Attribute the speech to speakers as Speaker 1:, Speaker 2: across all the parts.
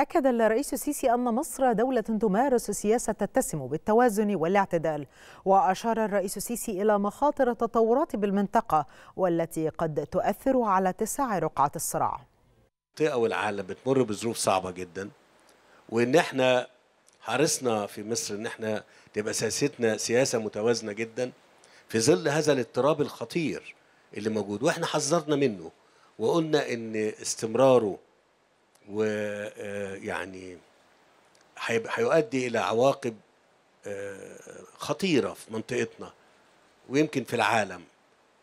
Speaker 1: أكد الرئيس السيسي أن مصر دولة تمارس سياسة تتسم بالتوازن والاعتدال وأشار الرئيس السيسي إلى مخاطر التطورات بالمنطقة والتي قد تؤثر على اتساع رقعة الصراع
Speaker 2: المنطقة والعالم بتمر بظروف صعبة جدا وإن احنا حرصنا في مصر إن احنا تبقى سياستنا سياسة متوازنة جدا في ظل هذا الاضطراب الخطير اللي موجود واحنا حذرنا منه وقلنا ان استمراره ويعني هيؤدي إلى عواقب آه، خطيرة في منطقتنا ويمكن في العالم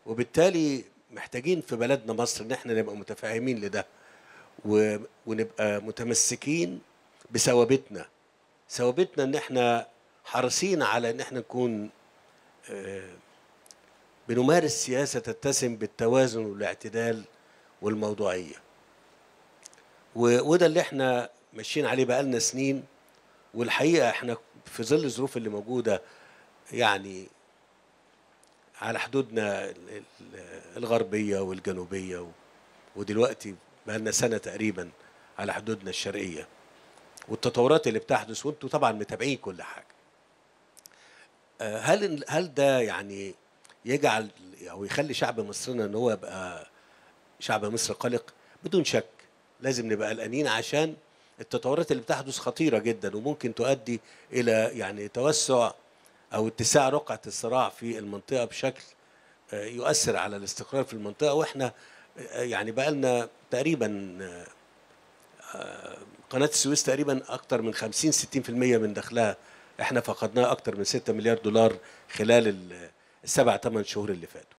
Speaker 2: وبالتالي محتاجين في بلدنا مصر ان احنا نبقى متفاهمين لده ونبقى متمسكين بثوابتنا ثوابتنا ان احنا حريصين على ان احنا نكون آه، بنمارس سياسه تتسم بالتوازن والاعتدال والموضوعيه وده اللي احنا ماشيين عليه بقالنا سنين والحقيقه احنا في ظل الظروف اللي موجوده يعني على حدودنا الغربيه والجنوبيه ودلوقتي بقالنا سنه تقريبا على حدودنا الشرقيه والتطورات اللي بتحدث وانتم طبعا متابعين كل حاجه آه، هل هل ده يعني يجعل او يخلي شعب مصرنا ان هو يبقى شعب مصر قلق بدون شك لازم نبقى قلقانين عشان التطورات اللي بتحدث خطيره جدا وممكن تؤدي الى يعني توسع او اتساع رقعه الصراع في المنطقه بشكل آه، يؤثر على الاستقرار في المنطقه واحنا آه، يعني بقى لنا تقريبا آه، قناه السويس تقريبا اكثر من 50 60% من دخلها احنا فقدناه اكثر من 6 مليار دولار خلال السبع ثمان شهور اللي فاتوا